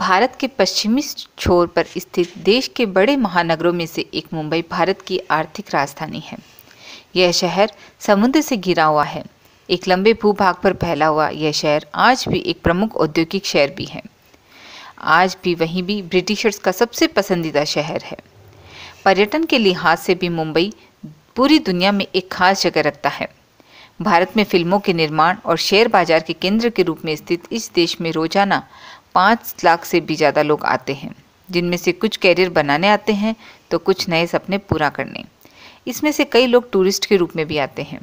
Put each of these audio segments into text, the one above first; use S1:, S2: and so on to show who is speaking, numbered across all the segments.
S1: भारत के पश्चिमी छोर पर स्थित देश के बड़े महानगरों में से एक मुंबई भारत की आर्थिक राजधानी है यह शहर समुद्र से घिरा हुआ है एक लंबे भूभाग पर फैला हुआ यह शहर आज भी एक प्रमुख औद्योगिक शहर भी है आज भी वहीं भी ब्रिटिशर्स का सबसे पसंदीदा शहर है पर्यटन के लिहाज से भी मुंबई पूरी दुनिया में एक खास जगह रखता है भारत में फिल्मों के निर्माण और शेयर बाजार के केंद्र के रूप में स्थित इस देश में रोजाना पाँच लाख से भी ज़्यादा लोग आते हैं जिनमें से कुछ कैरियर बनाने आते हैं तो कुछ नए सपने पूरा करने इसमें से कई लोग टूरिस्ट के रूप में भी आते हैं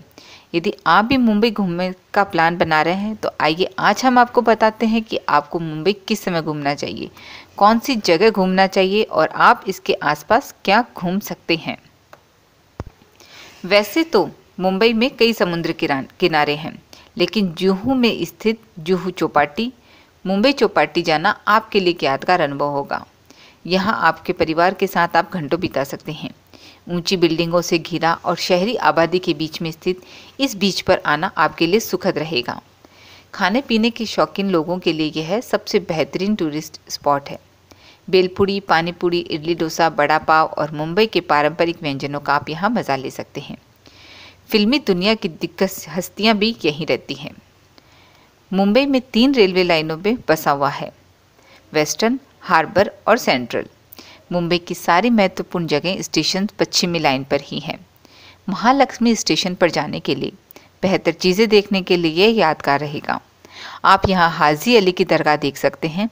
S1: यदि आप भी मुंबई घूमने का प्लान बना रहे हैं तो आइए आज हम आपको बताते हैं कि आपको मुंबई किस समय घूमना चाहिए कौन सी जगह घूमना चाहिए और आप इसके आसपास क्या घूम सकते हैं वैसे तो मुंबई में कई समुद्र किनारे हैं लेकिन जूहू में स्थित जूहू चौपाटी मुंबई चौपाटी जाना आपके लिए एक यादगार अनुभव होगा यहाँ आपके परिवार के साथ आप घंटों बिता सकते हैं ऊंची बिल्डिंगों से घिरा और शहरी आबादी के बीच में स्थित इस बीच पर आना आपके लिए सुखद रहेगा खाने पीने के शौकीन लोगों के लिए यह सबसे बेहतरीन टूरिस्ट स्पॉट है बेलपुड़ी पानीपुरी इडली डोसा बड़ा पाव और मुंबई के पारंपरिक व्यंजनों का आप यहाँ मज़ा ले सकते हैं फिल्मी दुनिया की दिग्गज हस्तियाँ भी यहीं रहती हैं मुंबई में तीन रेलवे लाइनों में बसा हुआ है वेस्टर्न हार्बर और सेंट्रल मुंबई की सारी महत्वपूर्ण जगह स्टेशन पश्चिमी लाइन पर ही हैं महालक्ष्मी स्टेशन पर जाने के लिए बेहतर चीज़ें देखने के लिए यादगार रहेगा आप यहाँ हाजी अली की दरगाह देख सकते हैं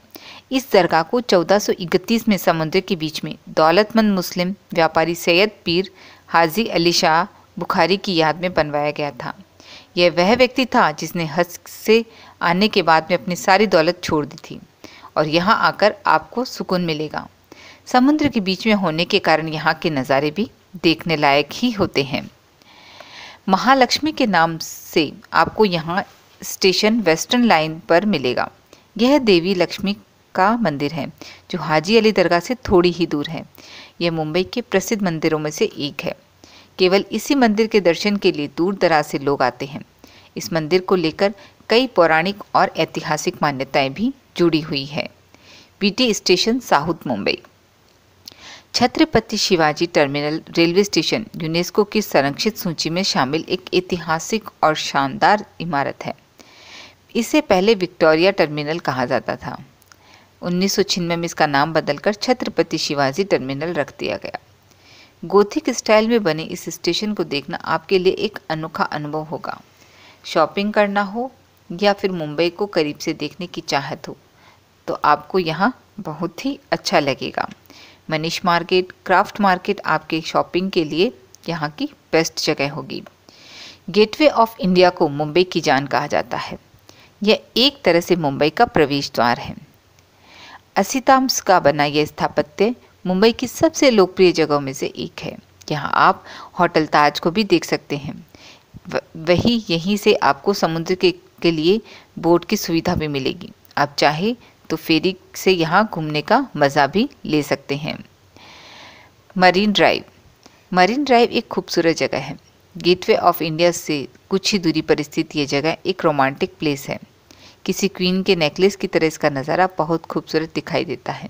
S1: इस दरगाह को 1431 में समुद्र के बीच में दौलतमंद मुस्लिम व्यापारी सैयद पीर हाजी अली शाह बुखारी की याद में बनवाया गया था यह वह व्यक्ति था जिसने हज से आने के बाद में अपनी सारी दौलत छोड़ दी थी और यहाँ आकर आपको सुकून मिलेगा समुद्र के बीच में होने के कारण यहाँ के नज़ारे भी देखने लायक ही होते हैं महालक्ष्मी के नाम से आपको यहाँ स्टेशन वेस्टर्न लाइन पर मिलेगा यह देवी लक्ष्मी का मंदिर है जो हाजी अली दरगाह से थोड़ी ही दूर है यह मुंबई के प्रसिद्ध मंदिरों में से एक है केवल इसी मंदिर के दर्शन के लिए दूर दराज से लोग आते हैं इस मंदिर को लेकर कई पौराणिक और ऐतिहासिक मान्यताएं भी जुड़ी हुई है BT station south Mumbai Chhatrapati Shivaji terminal railway station UNESCO की संरक्षित सूची में शामिल एक ऐतिहासिक और शानदार इमारत है इसे पहले विक्टोरिया टर्मिनल कहा जाता था उन्नीस में इसका नाम बदलकर छत्रपति शिवाजी टर्मिनल रख दिया गया गोथिक स्टाइल में बने इस स्टेशन को देखना आपके लिए एक अनोखा अनुभव होगा शॉपिंग करना हो या फिर मुंबई को करीब से देखने की चाहत हो तो आपको यहाँ बहुत ही अच्छा लगेगा मनीष मार्केट क्राफ्ट मार्केट आपके शॉपिंग के लिए यहाँ की बेस्ट जगह होगी गेटवे ऑफ इंडिया को मुंबई की जान कहा जाता है यह एक तरह से मुंबई का प्रवेश द्वार है असिताम्स का बना यह स्थापत्य मुंबई की सबसे लोकप्रिय जगहों में से एक है यहाँ आप होटल ताज को भी देख सकते हैं वही यहीं से आपको समुद्र के, के लिए बोट की सुविधा भी मिलेगी आप चाहे तो फेरी से यहाँ घूमने का मज़ा भी ले सकते हैं मरीन ड्राइव मरीन ड्राइव एक खूबसूरत जगह है गेटवे ऑफ इंडिया से कुछ ही दूरी पर स्थित ये जगह एक रोमांटिक प्लेस है किसी क्वीन के नेकलेस की तरह इसका नज़ारा बहुत खूबसूरत दिखाई देता है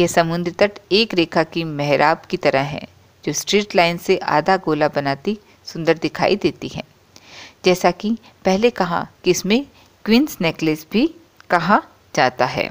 S1: यह समुद्र तट एक रेखा की मेहराब की तरह है जो स्ट्रीट लाइन से आधा गोला बनाती सुंदर दिखाई देती है जैसा कि पहले कहा कि इसमें क्वींस नेकलेस भी कहा जाता है